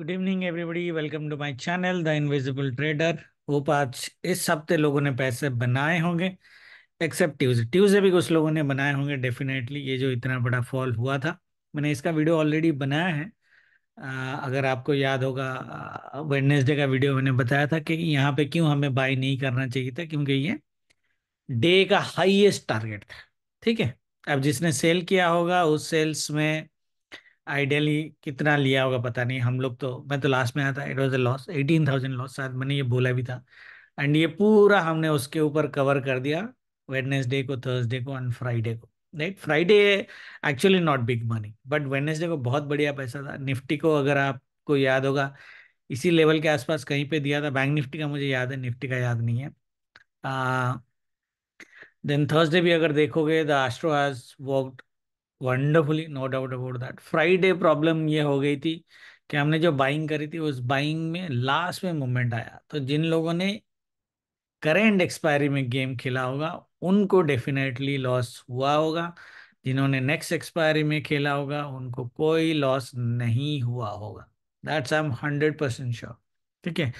Good evening everybody welcome to my channel the invisible trader hope आज इस हफ्ते लोगों ने पैसे बनाए होंगे एक्सेप्ट ट्यूजडे ट्यूजडे भी कुछ लोगों ने बनाए होंगे डेफिनेटली ये जो इतना बड़ा फॉल हुआ था मैंने इसका वीडियो ऑलरेडी बनाया है आ, अगर आपको याद होगा वेडनेसडे का वीडियो मैंने बताया था कि यहाँ पे क्यों हमें बाई नहीं करना चाहिए था क्योंकि ये डे का हाइएस्ट टारगेट था ठीक है अब जिसने सेल किया होगा उस सेल्स में आइडियली कितना लिया होगा पता नहीं हम लोग तो मैं तो लास्ट में आया था it was a loss eighteen thousand loss शायद मैंने ये बोला भी था एंड ये पूरा हमने उसके ऊपर कवर कर दिया वेडनेसडे को थर्सडे को एंड फ्राइडे को right Friday actually not big money but Wednesday को बहुत बढ़िया पैसा था निफ्टी को अगर आपको याद होगा इसी लेवल के आसपास कहीं पे दिया था बैंक निफ्टी का मुझे याद है निफ्टी का याद नहीं है देन थर्सडे भी अगर देखोगे the astro has worked wonderfully no doubt about that Friday problem ये हो गई थी कि हमने जो बाइंग करी थी उस बाइंग में लास्ट में मूवमेंट आया तो जिन लोगों ने करेंट एक्सपायरी में गेम खेला होगा उनको डेफिनेटली लॉस हुआ होगा जिन्होंने नेक्स्ट एक्सपायरी में खेला होगा उनको कोई लॉस नहीं हुआ होगा that's I am hundred percent sure ठीक है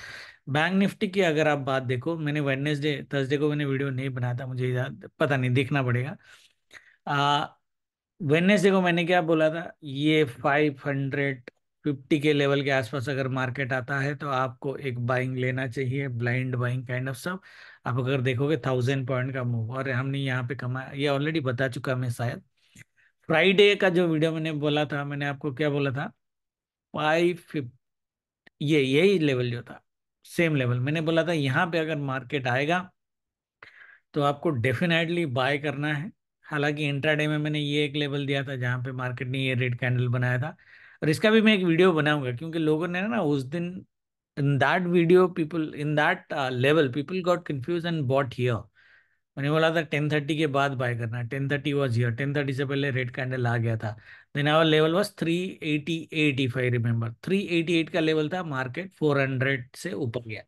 बैंक निफ्टी की अगर आप बात देखो मैंने वेडनेसडे थर्सडे को मैंने वीडियो नहीं बनाया था मुझे पता नहीं देखना पड़ेगा वेनेसडे को मैंने क्या बोला था ये फाइव हंड्रेड फिफ्टी के लेवल के आसपास अगर मार्केट आता है तो आपको एक बाइंग लेना चाहिए ब्लाइंड बाइंग काइंड ऑफ सब आप अगर देखोगे थाउजेंड पॉइंट का मूव और हमने यहाँ पे कमाया ये ऑलरेडी बता चुका मैं शायद फ्राइडे का जो वीडियो मैंने बोला था मैंने आपको क्या बोला था फाइव ये यही लेवल जो था सेम लेवल मैंने बोला था यहाँ पे अगर मार्केट आएगा तो आपको डेफिनेटली बाय करना है हालांकि इंट्राडे में मैंने ये एक लेवल दिया था जहाँ पे मार्केट ने ये रेड कैंडल बनाया था और इसका भी मैं एक वीडियो बनाऊंगा क्योंकि लोगों ने ना उस दिन in that video people in that level people got confuse and bought here मैंने बोला था टेन थर्टी के बाद बाय करना ten thirty was here ten thirty से पहले रेड कैंडल आ गया था then our level was three eighty eight if I remember three eighty eight का लेवल था मार्केट फोर हंड्रेड से ऊपर गया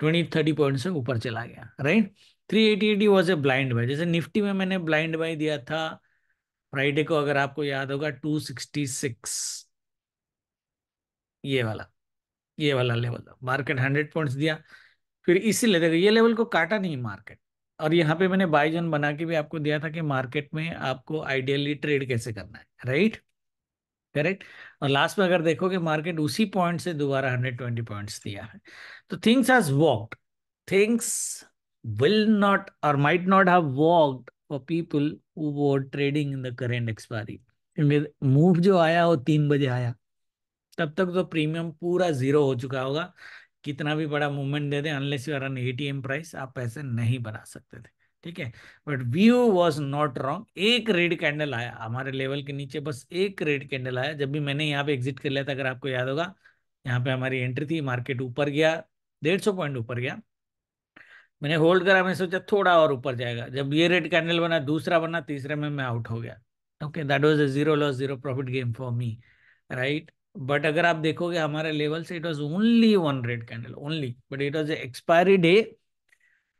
ट्वेंटी थर्टी पॉइंट से ऊपर चला गया right right? Three eighty eighty was a blind buy जैसे निफ्टी में मैंने ब्लाइंड बाई दिया था फ्राइडे को अगर आपको याद होगा टू सिक्सटी सिक्स ये वाला ये वाला लेवल मार्केट हंड्रेड पॉइंट्स दिया फिर इसी देखो ये लेवल को काटा नहीं मार्केट और यहाँ पे मैंने जोन बना के भी आपको दिया था कि मार्केट में आपको आइडियली ट्रेड कैसे करना है राइट करेक्ट और लास्ट में अगर देखोगे मार्केट उसी पॉइंट से दोबारा 120 पॉइंट्स दिया है तो things has walk things will not or might not have worked for people who were trading in the current expiry. Move जो आया वो तीन बजे आया तब तक तो प्रीमियम पूरा जीरो हो चुका होगा कितना भी बड़ा मूवमेंट दे दे unless you are an ATM price आप पैसे नहीं बना सकते थे ठीक है but view was not wrong एक रेड कैंडल आया हमारे लेवल के नीचे बस एक रेड कैंडल आया जब भी मैंने यहाँ पे एग्जिट कर लिया था अगर आपको याद होगा यहाँ पे हमारी एंट्री थी मार्केट ऊपर गया डेढ़ सौ पॉइंट ऊपर गया मैंने होल्ड करा मैंने सोचा थोड़ा और ऊपर जाएगा जब ये रेड कैंडल बना दूसरा बना तीसरे में मैं आउट हो गया okay that was a zero loss zero profit game for me right but अगर आप देखोगे हमारे लेवल से it was only one red candle only but it was expiry day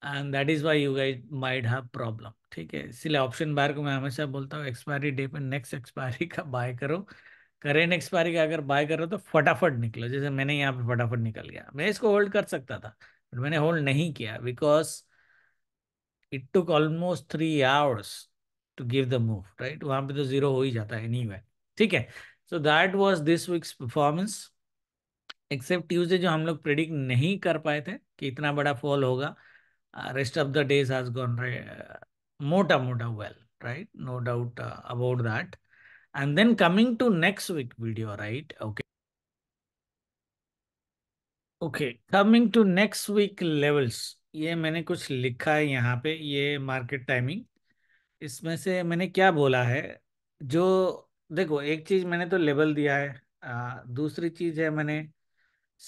and that is why you guys might have problem ठीक है इसलिए option बार को मैं हमेशा बोलता हूँ एक्सपायरी डे पे नेक्स्ट एक्सपायरी का बाय करो करेंट एक्सपायरी का अगर बाय करो तो फटाफट निकलो जैसे मैंने यहाँ पे फटाफट निकल गया मैं इसको होल्ड कर सकता था बट मैंने होल्ड नहीं किया because it took almost three hours to give the move right वहां पे तो जीरो हो ही जाता है एनी ठीक है so that was this week's performance except Tuesday जो हम लोग प्रिडिक्ट नहीं कर पाए थे कि इतना बड़ा फॉल होगा rest of the days has gone मोटा मोटा well right no doubt about that and then coming to next week video right okay okay coming to next week levels ये मैंने कुछ लिखा है यहाँ पे ये मार्केट टाइमिंग इसमें से मैंने क्या बोला है जो देखो एक चीज़ मैंने तो लेवल दिया है आ, दूसरी चीज़ है मैंने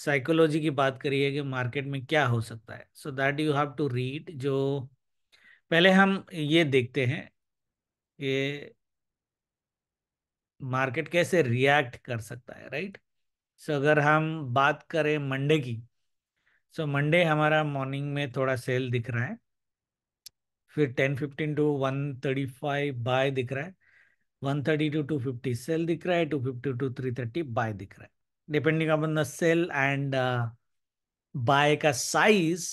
साइकोलॉजी की बात करी है कि मार्केट में क्या हो सकता है so that you have to read जो पहले हम ये देखते हैं कि मार्केट कैसे रिएक्ट कर सकता है राइट सो so, अगर हम बात करें मंडे की सो so, मंडे हमारा मॉर्निंग में थोड़ा सेल दिख रहा है फिर ten fifteen to one thirty five buy दिख रहा है one thirty to two fifty sell दिख रहा है two fifty to three thirty buy दिख रहा है depending upon the sell and buy का साइज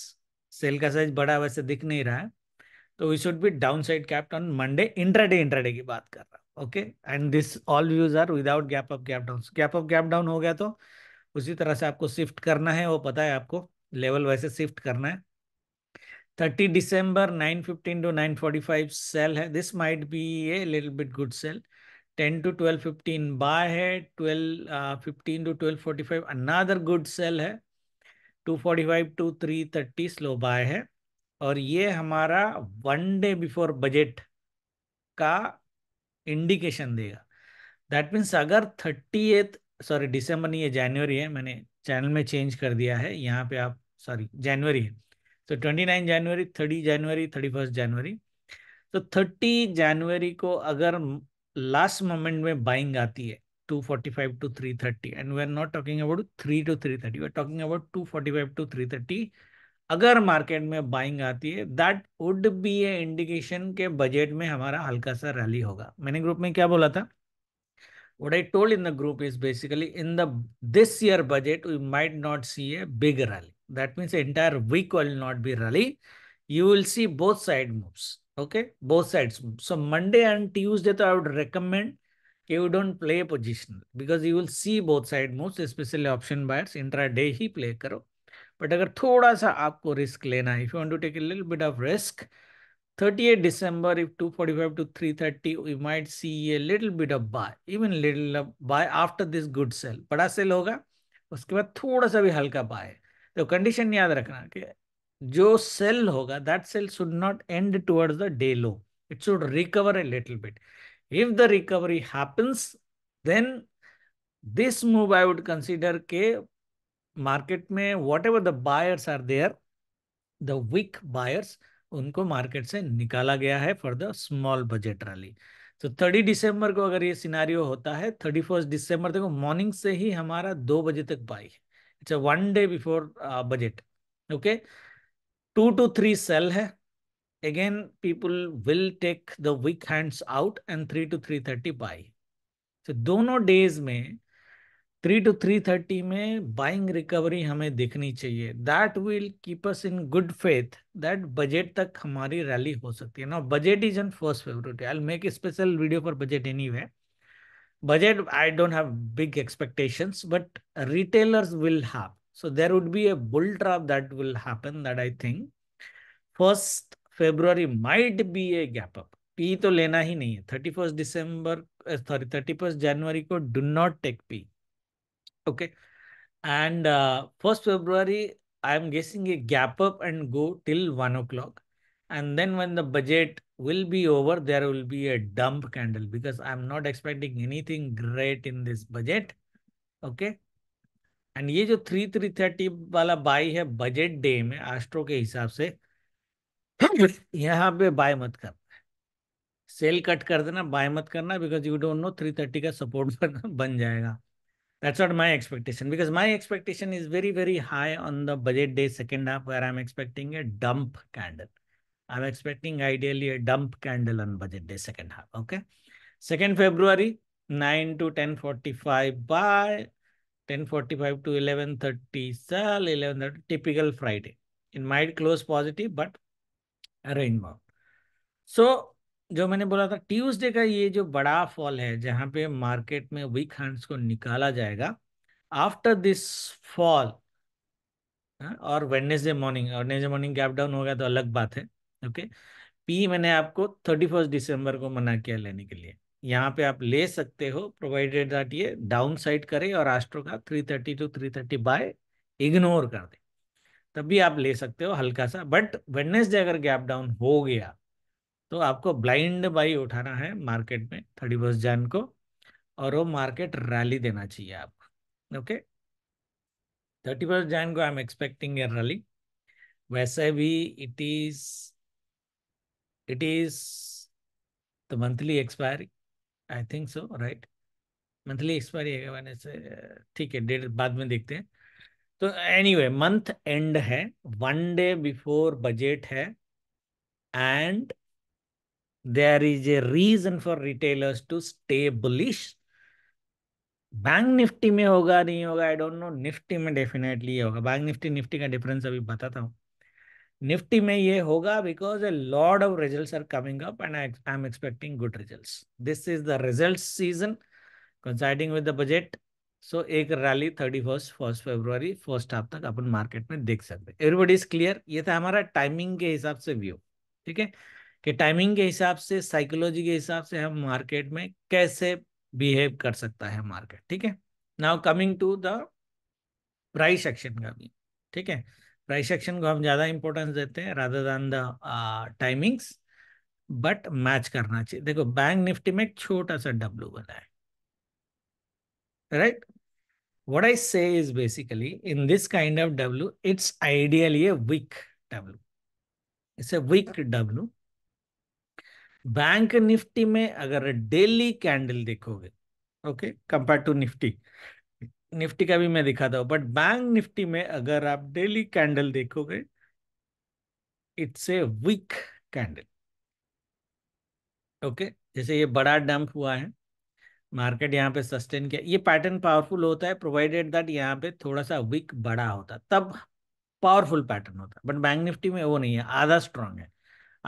सेल का साइज बड़ा वैसे दिख नहीं रहा है तो we should be downside kept on Monday intraday intraday की बात कर रहा okay and this all views are without gap up gap down gap up gap down हो गया तो उसी तरह से आपको शिफ्ट करना है वो पता है आपको लेवल वैसे शिफ्ट करना है thirty December nine fifteen to nine forty five sell है this might be a little bit good sell ten to twelve fifteen buy है twelve fifteen to twelve forty five another good sell है two forty five to three thirty slow buy है और ये हमारा one day before budget का indication देगा that means अगर thirty sorry December नहीं है जनवरी है मैंने चैनल में चेंज कर दिया है यहाँ पे आप सॉरी जनवरी है तो ट्वेंटी नाइन जनवरी थर्टी जनवरी थर्टी फर्स्ट जनवरी तो थर्टी जनवरी को अगर लास्ट मोमेंट में बाइंग आती है two two forty five three thirty and we are not talking about three to three thirty we are talking about two forty five to three thirty अगर market में buying आती है that would be a indication के budget में हमारा हल्का सा rally होगा मैंने ग्रुप में क्या बोला था what I told in the group is basically in the this year budget we might not see a big rally that means entire week will not be rally you will see both side moves okay both side so Monday and Tuesday तो I would recommend के you don't play positional because you will see both side moves specially option buyers intraday ही play करो but अगर थोड़ा सा आपको risk लेना है if you to take bit of risk 38 दिसंबर if 245 to 330 we might see a little bit of buy even little buy after this good sell बड़ा सेल होगा उसके बाद थोड़ा सा भी हल्का बाय तो कंडीशन याद रखना कि जो सेल होगा that sell should not end toward the day low it should recover a little bit if the recovery happens then this move I would consider के मार्केट में whatever the buyers are there the weak buyers उनको market से निकाला गया है for the small budget rally तो thirty दिसंबर को अगर ये सिनारियो होता है थर्टी फर्स्ट दिसंबर देखो मॉर्निंग से ही हमारा दो बजे तक बाई है it's one day before budget okay two to three sell है again people will take the weak hands out and three to three thirty buy तो दोनों डेज में थ्री टू थ्री थर्टी में बाइंग रिकवरी हमें देखनी चाहिए that will keep us in good faith that budget तक हमारी रैली हो सकती है ना budget is an first favourite I make special video for budget any anyway budget I don't have big expectations but retailers will have so there would be a bull trap that will happen that I think first February might be a gap up PE तो लेना ही नहीं है thirty first दिसंबर sorry thirty first जनवरी को do not take PE Okay. And uh, first February, i am guessing a gap up and go till 1 o'clock. And then when the budget will be over, there will be a dump candle because I'm not expecting anything great in this budget. Okay. And ये जो three three thirty वाला buy है budget day में astro के हिसाब से यहाँ पे बाय मत करना सेल कट कर देना बाय मत करना because you don't know three thirty का सपोर्ट बन जाएगा That's not my expectation because my expectation is very, very high on the budget day second half where I'm expecting a dump candle. I'm expecting ideally a dump candle on budget day second half. Okay. 2nd February, 9 to 10.45 by 10.45 to 11.30 sell, 11.30, typical Friday. It might close positive, but a rainbow. So जो मैंने बोला था Tuesday का ये जो बड़ा fall है जहाँ पे मार्केट में वीक हैंड्स को निकाला जाएगा आफ्टर दिस फॉल हाँ, और Wednesday morning Wednesday morning gap down हो गया तो अलग बात है ओके पी मैंने आपको थर्टी फर्स्ट दिसंबर को मना किया लेने के लिए यहाँ पे आप ले सकते हो प्रोवाइडेड दैट ये डाउन साइड करे और आस्ट्रो का three thirty to three thirty buy ignore कर दे तब भी आप ले सकते हो हल्का सा बट वेडनेसडे अगर गैप डाउन हो गया तो आपको ब्लाइंड बाई उठाना है मार्केट में थर्टी फर्स्ट जैन को और वो मार्केट रैली देना चाहिए आप ओके थर्टी फर्स्ट जैन को I am expecting a rally वैसे भी it is it is the monthly expiry I think so right monthly expiry है मैंने से ठीक है डेट बाद में देखते हैं तो एनीवे मंथ एंड है वन डे बिफोर बजट है and there is a reason for retailers to stay bullish bank Nifty में होगा नहीं होगा आई डोंट नो निफ्टी में डेफिनेटली ये होगा बैंक निफ्टी निफ्टी का डिफरेंस अभी बताता हूँ निफ्टी में ये होगा because a lot of result are coming up and I am expecting good result this is the result season considering with the budget so एक rally thirty first first February first half तक अपन market में देख सकते everybody is clear ये था हमारा timing के हिसाब से व्यू ठीक है कि टाइमिंग के हिसाब से साइकोलॉजी के हिसाब से हम मार्केट में कैसे बिहेव कर सकता है मार्केट ठीक है now coming to the price action का भी ठीक है प्राइस एक्शन को हम ज़्यादा इंपॉर्टेंस देते हैं rather than the timings but match करना चाहिए देखो बैंक निफ्टी में छोटा सा डब्लू बना है right what I say is basically in this kind of W it's ideally a weak W. It's a weak bank Nifty में अगर डेली कैंडल देखोगे okay compare to Nifty Nifty का भी मैं दिखाता हूं बट बैंक निफ्टी में अगर आप डेली कैंडल देखोगे it's a weak candle okay जैसे ये बड़ा डंप हुआ है मार्केट यहाँ पे सस्टेन किया ये पैटर्न पावरफुल होता है प्रोवाइडेड दैट यहाँ पे थोड़ा सा वीक बड़ा होता तब पावरफुल पैटर्न होता है बट बैंक निफ्टी में वो नहीं है आधा स्ट्रांग है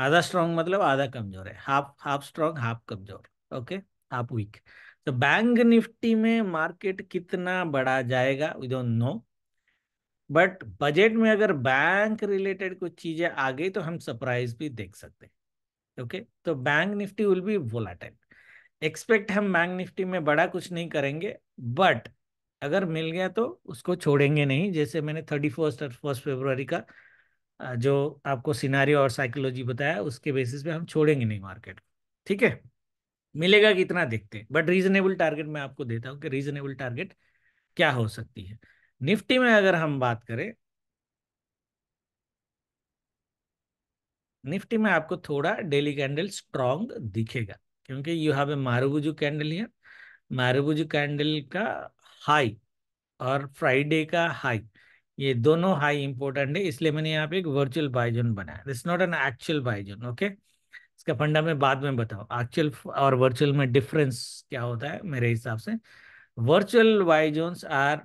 आधा स्ट्रांग मतलब आधा कमजोर है हाफ हाफ स्ट्रांग हाफ कमजोर ओके हाफ वीक तो बैंक निफ्टी में मार्केट कितना बढ़ा जाएगा we don't know but budget में अगर बैंक रिलेटेड कुछ चीजें आ गई तो हम सरप्राइज भी देख सकते हैं ओके तो bank Nifty will be volatile expect हम बैंक निफ्टी में बड़ा कुछ नहीं करेंगे बट अगर मिल गया तो उसको छोड़ेंगे नहीं जैसे मैंने थर्टी फर्स्ट और फर्स्ट फेब्रवरी का जो आपको सिनारी और साइकोलॉजी बताया उसके बेसिस पे हम छोड़ेंगे नहीं मार्केट ठीक है मिलेगा कितना देखते हैं बट रीजनेबल टारगेट मैं आपको देता हूँ कि रीजनेबल टारगेट क्या हो सकती है निफ्टी में अगर हम बात करें निफ्टी में आपको थोड़ा डेली कैंडल स्ट्रॉन्ग दिखेगा क्योंकि you have a marubozu candle है मारूबुजू कैंडल का हाई और फ्राइडे का हाई ये दोनों हाई इंपोर्टेंट है इसलिए मैंने यहाँ पे एक वर्चुअल बाइजोन बनाया this not an actual buy zone okay इसका फंडा में बाद में बताओ एक्चुअल और वर्चुअल में डिफरेंस क्या होता है मेरे हिसाब से virtual buy zones are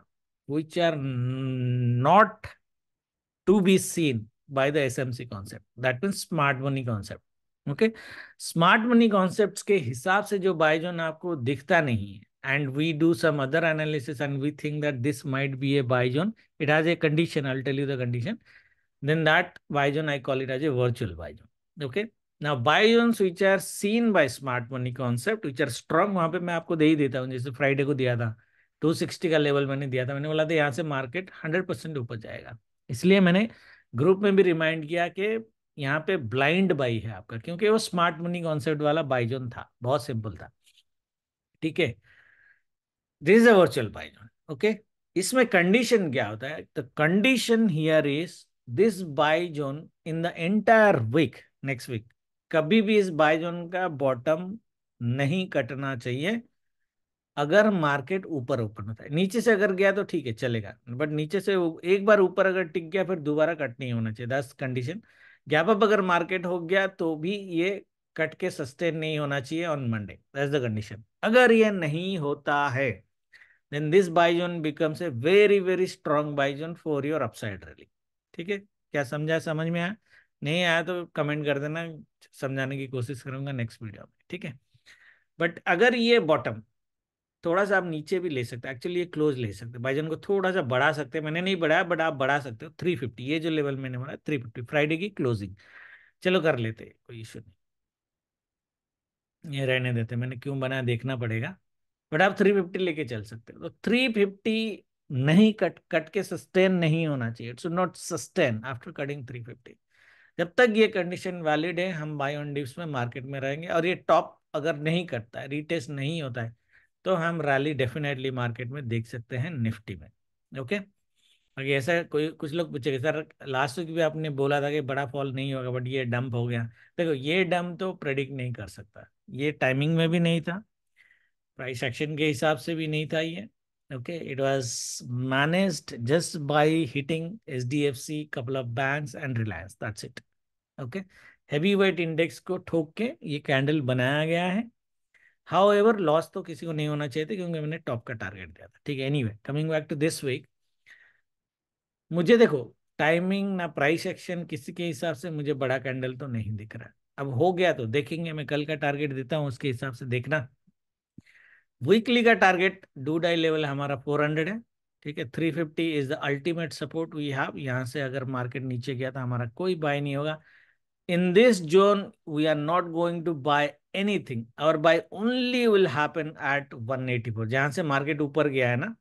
which are not to be seen by the SMC concept that mean smart money concept okay smart money concept के हिसाब से जो बायोजोन आपको दिखता नहीं है and we do some other analysis and we think that this might be a buy zone it has a condition. I'll tell you the condition. Then that buy zone I call it as a virtual buy zone Okay. Now buy zones which are seen by smart money concept, which are strong, wahan pe main aapko de hi deta hu jaise friday ko diya tha 260 ka level maine diya tha maine bola tha yahan se market 100 upar jayega isliye maine group mein bhi remind kiya ke कि यहाँ पे blind by है आपका क्योंकि वो smart money concept वाला buy zone था बहुत सिंपल था ठीक है this is a virtual buy zone okay इसमें कंडीशन क्या होता है the condition here is this zone in the entire week next week कभी भी इस जोन का बॉटम नहीं कटना चाहिए अगर मार्केट ऊपर ओपन होता है नीचे से अगर गया तो ठीक है चलेगा बट नीचे से एक बार ऊपर अगर टिक गया फिर दोबारा कट नहीं होना चाहिए दस कंडीशन गैप अप अगर मार्केट हो गया तो भी ये कट के सस्टेन नहीं होना चाहिए on Monday that's the condition अगर ये नहीं होता है then this buy zone becomes a very very strong buy zone for your upside rally ठीक है क्या समझा समझ में आया नहीं आया तो कमेंट कर देना समझाने की कोशिश करूंगा नेक्स्ट वीडियो में ठीक है बट अगर ये बॉटम थोड़ा सा आप नीचे भी ले सकते हैं एक्चुअली ये क्लोज ले सकते हैं बाईजन को थोड़ा सा बढ़ा सकते हैं मैंने नहीं बढ़ाया बट आप बढ़ा सकते हो थ्री फिफ्टी ये जो लेवल मैंने बढ़ाया थ्री फिफ्टी फ्राइडे की क्लोजिंग चलो कर लेते कोई इशू नहीं ये रहने देते मैंने क्यों बनाया देखना पड़ेगा बट आप थ्री फिफ्टी लेके चल सकते हो तो थ्री फिफ्टी नहीं कट कट के सस्टेन नहीं होना चाहिए it's not sustain after cutting three fifty जब तक ये कंडीशन वैलिड है हम बाय ऑन डिप्स में मार्केट में रहेंगे और ये टॉप अगर नहीं कटता है रिटेस्ट नहीं होता है तो हम रैली डेफिनेटली मार्केट में देख सकते हैं निफ्टी में ओके अगर ऐसा कोई कुछ लोग पूछेगा सर लास्ट वीक भी आपने बोला था कि बड़ा फॉल नहीं होगा बट ये डंप हो गया देखो ये डंप तो प्रेडिक्ट नहीं कर सकता ये टाइमिंग में भी नहीं था प्राइस एक्शन के हिसाब से भी नहीं था ये okay okay it was managed just by hitting couple of of and Reliance that's it okay heavy weight index को ठोक के ये कैंडल बनाया गया है हाउ एवर लॉस तो किसी को नहीं होना चाहिए था क्योंकि मैंने टॉप का टारगेट दिया था ठीक है anyway coming back to this week मुझे देखो टाइमिंग ना प्राइस एक्शन किसी के हिसाब से मुझे बड़ा कैंडल तो नहीं दिख रहा अब हो गया तो देखेंगे मैं कल का टारगेट देता हूँ उसके हिसाब से देखना वीकली का टारगेट डू डाई लेवल हमारा 400 है ठीक है 350 is the ultimate support we have यहाँ से अगर मार्केट नीचे गया तो हमारा कोई बाय नहीं होगा in this zone we are not going to buy anything और buy only will happen at 184 जहाँ से मार्केट ऊपर गया है ना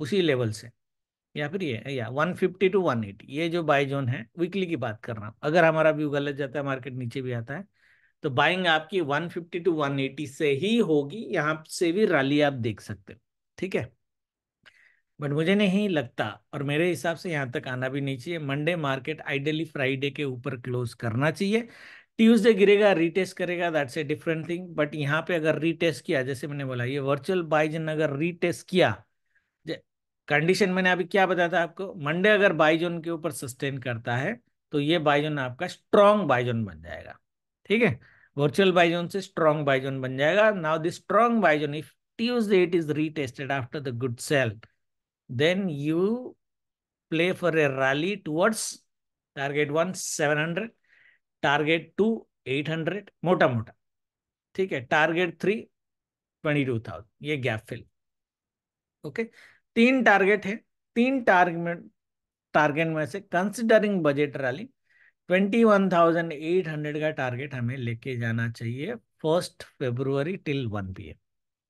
उसी लेवल से या फिर ये या 150 टू एटी ये जो बाय जोन है वीकली की बात कर रहा हूँ अगर हमारा व्यू गलत जाता है मार्केट नीचे भी आता है तो बाइंग आपकी 150 टू 180 से ही होगी यहाँ से भी रैली आप देख सकते हो ठीक है बट मुझे नहीं लगता और मेरे हिसाब से यहाँ तक आना भी नहीं चाहिए मंडे मार्केट आइडियली फ्राइडे के ऊपर क्लोज करना चाहिए ट्यूसडे गिरेगा रीटेस्ट करेगा that's a different thing but यहाँ पे अगर रीटेस्ट किया जैसे मैंने बोला ये वर्चुअल बाईजन अगर रीटेस्ट किया कंडीशन मैंने अभी क्या बताया था आपको मंडे अगर बाइजोन के ऊपर सस्टेन करता है तो ये बाइजोन आपका स्ट्रॉन्ग बाईजोन बन जाएगा ठीक है वर्चुअल बाइजोन से स्ट्रॉन्ग बाइजोन बन जाएगा now this strong buy zone if Tuesday it is retested after the good sell then you play for a rally towards target one seven hundred target two eight hundred मोटा मोटा ठीक है target three twenty two thousand ये gap fill okay तीन target है तीन target target में से considering budget rally twenty one thousand eight hundred का टारगेट हमें लेके जाना चाहिए first February till one P M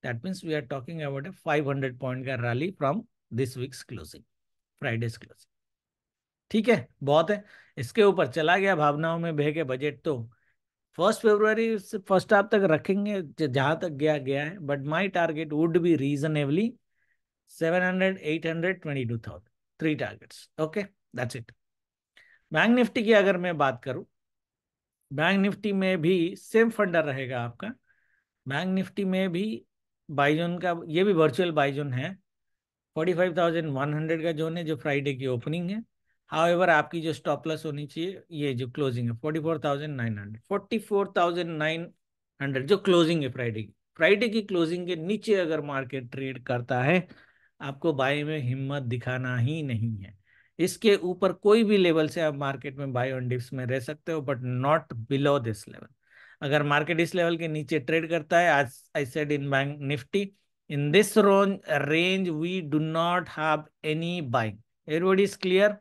that means we are talking about a five hundred point का rally from this week's closing Friday's closing ठीक है बहुत है इसके ऊपर चला गया भावनाओं में बह के बजट तो फर्स्ट फेब्रुवरी से फर्स्ट हाफ तक रखेंगे जहाँ तक गया गया है but my target would be reasonably seven hundred eight hundred twenty two thousand three targets okay that's it bank Nifty की अगर मैं बात करूं बैंक निफ्टी में भी सेम फंडर रहेगा आपका बैंक निफ्टी में भी बाइजोन का ये भी वर्चुअल बाइजोन है forty five thousand one hundred का जोन है जो फ्राइडे की ओपनिंग है हाउ एवर आपकी जो स्टॉप लॉस होनी चाहिए ये जो क्लोजिंग है forty four thousand nine hundred forty four thousand nine hundred जो क्लोजिंग है फ्राइडे की फ्राइडे की क्लोजिंग के नीचे अगर मार्केट ट्रेड करता है आपको बाय में हिम्मत दिखाना ही नहीं है इसके ऊपर कोई भी लेवल से आप मार्केट में बाय ऑन डिप्स में रह सकते हो but not below this level अगर मार्केट इस लेवल के नीचे ट्रेड करता है आज I said in bank Nifty in this range we do not have any buying everybody is clear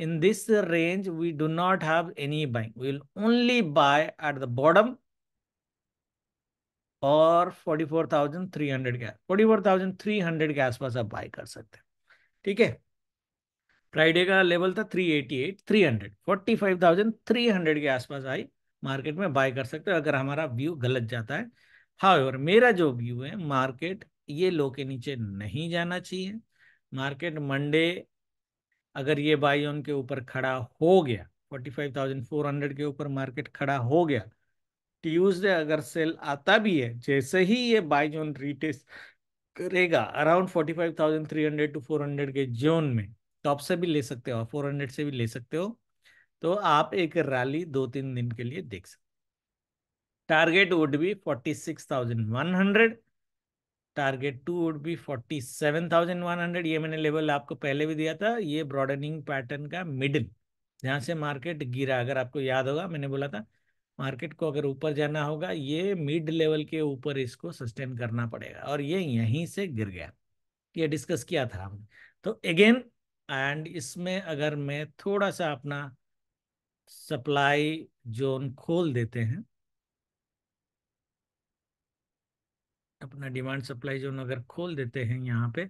in this range we do not have any buying we will only buy at the bottom और 44,300 के 44,300 के आसपास आप buy कर सकते हैं ठीक है फ्राइडे का लेवल था 388 300 हंड्रेड के आसपास आई मार्केट में बाय कर सकते हो अगर हमारा व्यू गलत जाता है हाँ मेरा जो व्यू है मार्केट ये लो के नीचे नहीं जाना चाहिए मार्केट मंडे अगर ये बाई ऑन के ऊपर खड़ा हो गया 45,400 के ऊपर मार्केट खड़ा हो गया ट्यूजडे अगर सेल आता भी है जैसे ही ये बाई जोन रिटेस्ट करेगा अराउंड 45,300 टू 400 के जोन में टॉप से भी ले सकते हो फोर हंड्रेड से भी ले सकते हो तो आप एक रैली दो तीन दिन के लिए देख सकते six thousand one hundred target two would be forty seven thousand one hundred ये मैंने लेवल आपको पहले भी दिया था ये ब्रॉडनिंग पैटर्न का मिडिल जहाँ से मार्केट गिरा अगर आपको याद होगा मैंने बोला था मार्केट को अगर ऊपर जाना होगा ये मिड लेवल के ऊपर इसको सस्टेन करना पड़ेगा और ये यहीं से गिर गया ये डिस्कस किया था हमने तो अगेन एंड इसमें अगर मैं थोड़ा सा अपना सप्लाई जोन खोल देते हैं अपना डिमांड सप्लाई जोन अगर खोल देते हैं यहाँ पे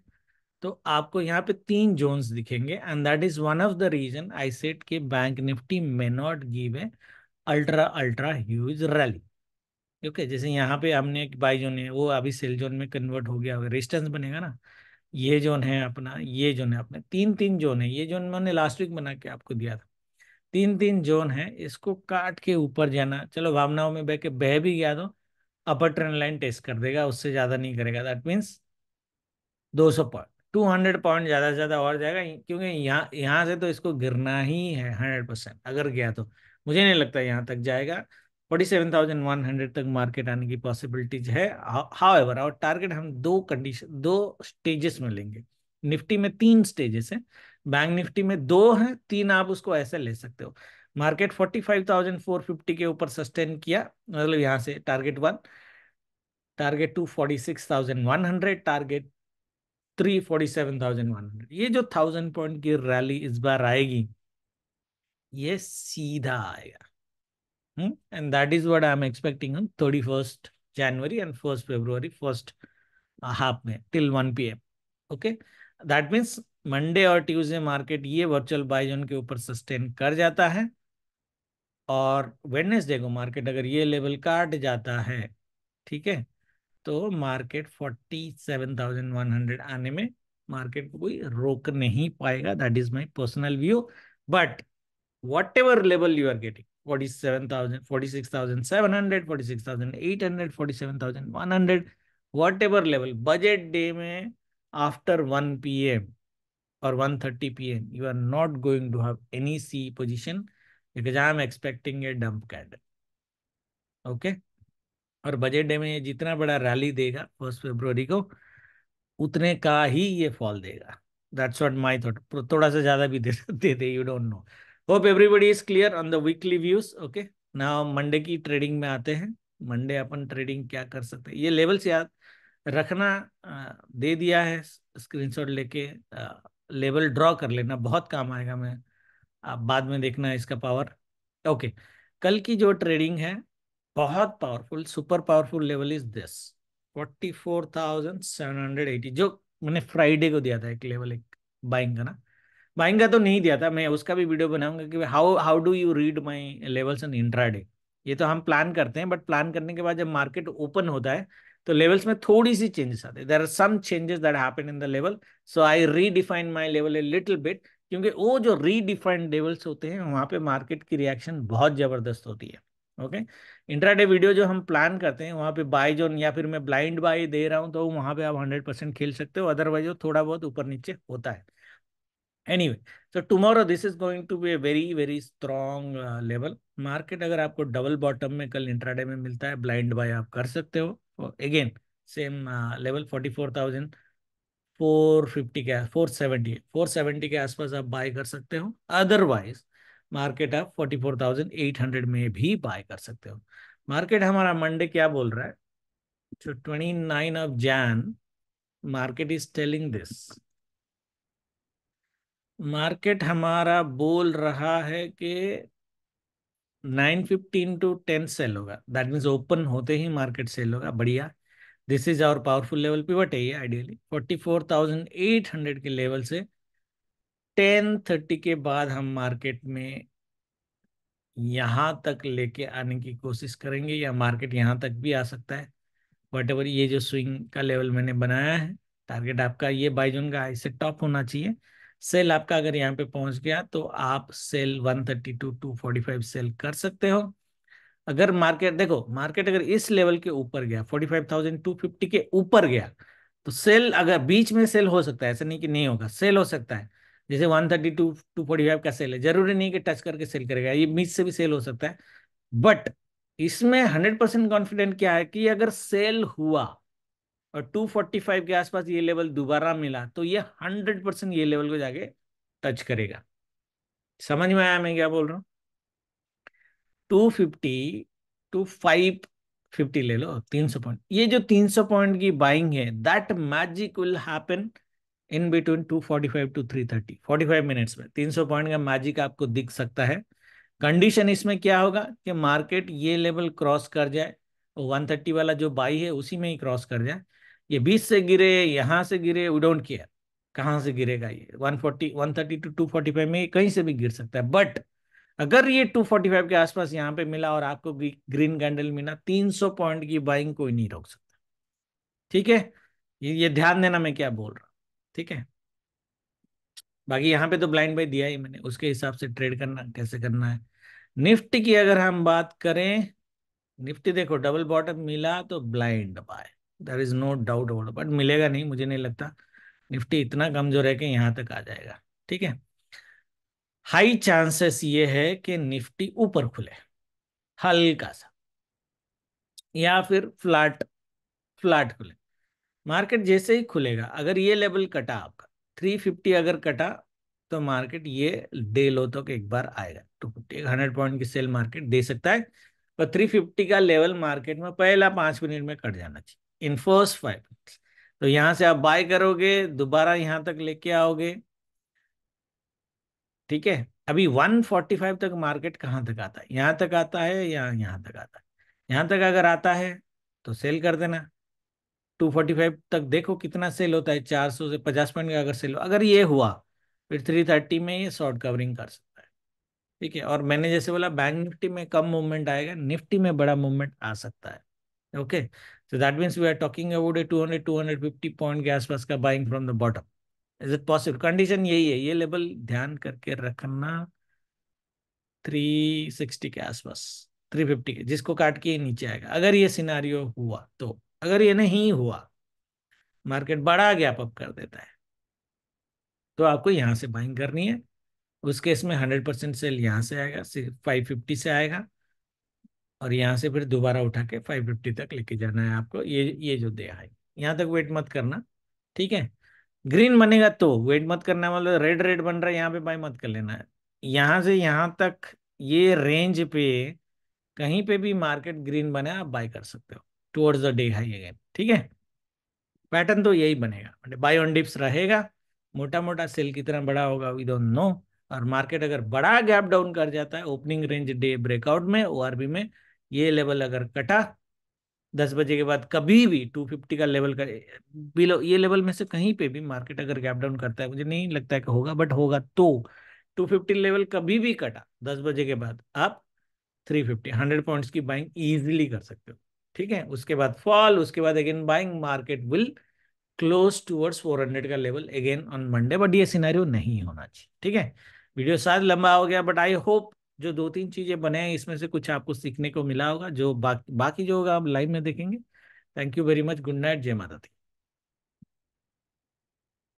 तो आपको यहाँ पे तीन जोन्स दिखेंगे and that is one of the reason I set के bank Nifty may not give a ultra ultra huge rally okay जैसे यहाँ पे हमने एक बाई जोन है वो अभी सेल जोन में कन्वर्ट हो गया रेजिस्टेंस बनेगा ना ये जोन है अपना ये जोन है अपने तीन तीन जोन है ये जोन मैंने लास्ट वीक बना के आपको दिया था तीन तीन जोन है इसको काट के ऊपर जाना चलो भावनाओं में बह के बह भी गया तो अपर ट्रेंड लाइन टेस्ट कर देगा उससे ज़्यादा नहीं करेगा that means 200 point hundred point ज़्यादा से ज़्यादा और जाएगा क्योंकि यहाँ यहाँ से तो इसको गिरना ही है 100 परसेंट अगर गया तो मुझे नहीं लगता यहाँ तक जाएगा 47,100 वन हंड्रेड तक मार्केट आने की पॉसिबिलिटीज है हाउ एवर और टारगेट हम दो कंडीशन दो स्टेजेस में लेंगे निफ्टी में तीन स्टेजेस हैं बैंक निफ्टी में दो हैं तीन आप उसको ऐसे ले सकते हो market forty five thousand four fifty के ऊपर सस्टेन किया मतलब यहाँ से target one target two forty six thousand one hundred target three forty seven thousand one hundred ये जो थाउजेंड पॉइंट की रैली इस बार आएगी ये सीधा आएगा Hmm? And that is what i am expecting on 31st January and 1st February, 1st uh, half may till 1 p.m. Okay. That means monday or tuesday market market virtual buy zone ke upar sustain kar jata hai और Wednesday को market अगर ये level काट जाता है ठीक है तो मार्केट 47,100 आने में मार्केट को कोई रोक नहीं पाएगा that is my personal view but what level you are getting forty seven thousand forty six thousand seven hundred forty six thousand eight hundred forty seven thousand one hundred whatever level budget day में after one P M और one thirty P M you are not going to have any C position because I am expecting a dump cad okay और budget day में जितना बड़ा rally देगा first February को उतने का ही ये फॉल देगा दैट्स व्हाट माय थॉट थोड़ा सा ज्यादा भी दे सकते थे you don't know hope everybody is clear on the weekly views okay ना मंडे की ट्रेडिंग में आते हैं मंडे अपन ट्रेडिंग क्या कर सकते हैं ये लेवल्स याद रखना दे दिया है स्क्रीनशॉट लेके लेवल ड्रॉ कर लेना बहुत काम आएगा मैं आप बाद में देखना है इसका पावर ओके कल की जो ट्रेडिंग है बहुत powerful super powerful level is this forty four thousand seven hundred eighty जो मैंने फ्राइडे को दिया था एक लेवल एक बाइंग का ना बाइंग का तो नहीं दिया था मैं उसका भी वीडियो बनाऊंगा कि how how do you read my levels in intraday ये तो हम प्लान करते हैं बट प्लान करने के बाद जब मार्केट ओपन होता है तो लेवल्स में थोड़ी सी चेंजेस आते हैं there are some changes that happen in the level so I redefine my level a little bit क्योंकि वो जो रीडिफाइंड लेवल्स होते हैं वहाँ पे मार्केट की रिएक्शन बहुत ज़बरदस्त होती है ओके इंट्राडे वीडियो जो हम प्लान करते हैं वहाँ पे बाई जोन या फिर मैं ब्लाइंड बाई दे रहा हूँ तो वहाँ पे आप हंड्रेड परसेंट खेल सकते हो अदरवाइज वो थोड़ा बहुत ऊपर नीचे होता है anyway so tomorrow this is going to be a very very strong level market अगर आपको डबल बॉटम में कल इंट्राडे में मिलता है ब्लाइंड बाय आप कर सकते हो again same level forty four thousand four fifty के फोर सेवेंटी फोर सेवेंटी के आसपास आप बाय कर सकते हो अदरवाइज मार्केट आप forty four thousand eight hundred में भी बाय कर सकते हो मार्केट हमारा मंडे क्या बोल रहा है twenty nine of Jan market is telling this market हमारा बोल रहा है कि 915 टू 10 सेल होगा दैट मीन्स ओपन होते ही मार्केट सेल होगा बढ़िया this is our powerful level pivot है ये आइडियली 44,800 के लेवल से 1030 के बाद हम मार्केट में यहाँ तक लेके आने की कोशिश करेंगे या मार्केट यहाँ तक भी आ सकता है वट एवर ये जो स्विंग का लेवल मैंने बनाया है टारगेट आपका ये बाइजोन का इससे टॉप होना चाहिए सेल आपका अगर यहाँ पे पहुंच गया तो आप सेल 132 245 सेल कर सकते हो अगर मार्केट देखो मार्केट अगर इस लेवल के ऊपर गया 45,250 के ऊपर गया तो सेल अगर बीच में सेल हो सकता है ऐसा नहीं कि नहीं होगा सेल हो सकता है जैसे 132 245 का सेल है जरूरी नहीं कि टच करके सेल करेगा ये बीच से भी सेल हो सकता है बट इसमें हंड्रेड परसेंट कॉन्फिडेंट क्या है कि अगर सेल हुआ और 245 के आसपास ये लेवल दोबारा मिला तो ये 100 परसेंट ये लेवल को जाके टच करेगा समझ में आया मैं क्या बोल रहा हूँ 250 टू 550 ले लो 300 पॉइंट ये जो 300 पॉइंट की बाइंग है that magic will happen in between 245 to 330 45 minutes में 300 पॉइंट का मैजिक आपको दिख सकता है कंडीशन इसमें क्या होगा कि मार्केट ये लेवल क्रॉस कर जाए 130 वाला जो बाई है उसी में ही क्रॉस कर जाए ये बीस से गिरे यहाँ से गिरे वी डोंट केयर कहाँ से गिरेगा ये 140 130 टू 245 में कहीं से भी गिर सकता है बट अगर ये 245 के आसपास यहाँ पे मिला और आपको ग्रीन कैंडल मिला 300 पॉइंट की बाइंग कोई नहीं रोक सकता ठीक है ये, ये ध्यान देना मैं क्या बोल रहा हूँ ठीक है बाकी यहाँ पे तो ब्लाइंड बाई दिया ही मैंने उसके हिसाब से ट्रेड करना कैसे करना है निफ्टी की अगर हम बात करें निफ्टी देखो डबल बॉटम मिला तो blind buy there is no doubt about but मिलेगा नहीं मुझे नहीं लगता निफ्टी इतना कमजोर है कि यहां तक आ जाएगा ठीक है हाई चांसेस ये है कि निफ्टी ऊपर खुले हल्का सा या फिर फ्लैट फ्लैट खुले मार्केट जैसे ही खुलेगा अगर ये लेवल कटा आपका 350 अगर कटा तो मार्केट ये डे लो तो एक बार आएगा टू फिफ्टी हंड्रेड पॉइंट की सेल मार्केट दे सकता है पर 350 का लेवल मार्केट में पहला पांच मिनट में कट जाना चाहिए इन्फोर्स फाइव तो यहाँ से आप बाय करोगे दोबारा यहाँ तक लेके आओगे ठीक है अभी 145 तक मार्केट कहां तक आता है यहां तक आता है या यहां तक आता है यहां तक अगर आता है तो सेल कर देना 245 तक देखो कितना सेल होता है 400 से 50 पॉइंट का अगर सेल हो अगर ये हुआ फिर 330 में ये शॉर्ट कवरिंग कर सकता है ठीक है और मैंने जैसे बोला बैंक निफ्टी में कम मूवमेंट आएगा निफ्टी में बड़ा मूवमेंट आ सकता है okay So that means we are talking about a 200 250 point के आसपास का buying from the bottom is it possible condition यही है ये लेवल ध्यान करके रखना 360 के आसपास 350 के जिसको काट के नीचे आएगा अगर ये सिनारियो हुआ तो अगर ये नहीं हुआ मार्केट बड़ा गैप अप कर देता है तो आपको यहाँ से बाइंग करनी है उस केस में हंड्रेड परसेंट सेल यहाँ से आएगा फाइव फिफ्टी से आएगा और यहाँ से फिर दोबारा उठा के फाइव फिफ्टी तक लेके जाना है आपको ये ये जो दिया है यहाँ तक वेट मत करना ठीक है ग्रीन बनेगा तो वेट मत करना मतलब रेड रेड बन रहा है यहाँ पे बाय मत कर लेना है यहाँ से यहाँ तक ये रेंज पे कहीं पे भी मार्केट ग्रीन बने आप बाय कर सकते हो towards the day high again ठीक है पैटर्न तो यही बनेगा बाय ऑन डिप्स रहेगा मोटा मोटा सेल कितना बड़ा होगा वी डोंट नो और मार्केट अगर बड़ा गैप डाउन कर जाता है ओपनिंग रेंज डे ब्रेकआउट में ओ में ये लेवल अगर कटा दस बजे के बाद कभी भी टू फिफ्टी का लेवल कर बिलो ये लेवल में से कहीं पे भी मार्केट अगर गैप डाउन करता है मुझे नहीं लगता है कि होगा बट होगा तो टू फिफ्टी लेवल कभी भी कटा दस बजे के बाद आप थ्री फिफ्टी हंड्रेड पॉइंट्स की बाइंग ईजिली कर सकते हो ठीक है उसके बाद फॉल उसके बाद again buying market will close towards four hundred का level again on Monday but ये सीनारियो नहीं होना चाहिए ठीक है वीडियो शायद लंबा हो गया बट आई होप जो दो तीन चीजें बने हैं इसमें से कुछ आपको सीखने को मिला होगा जो बाकी बाकी जो होगा आप लाइव में देखेंगे thank you very much good night जय माता दी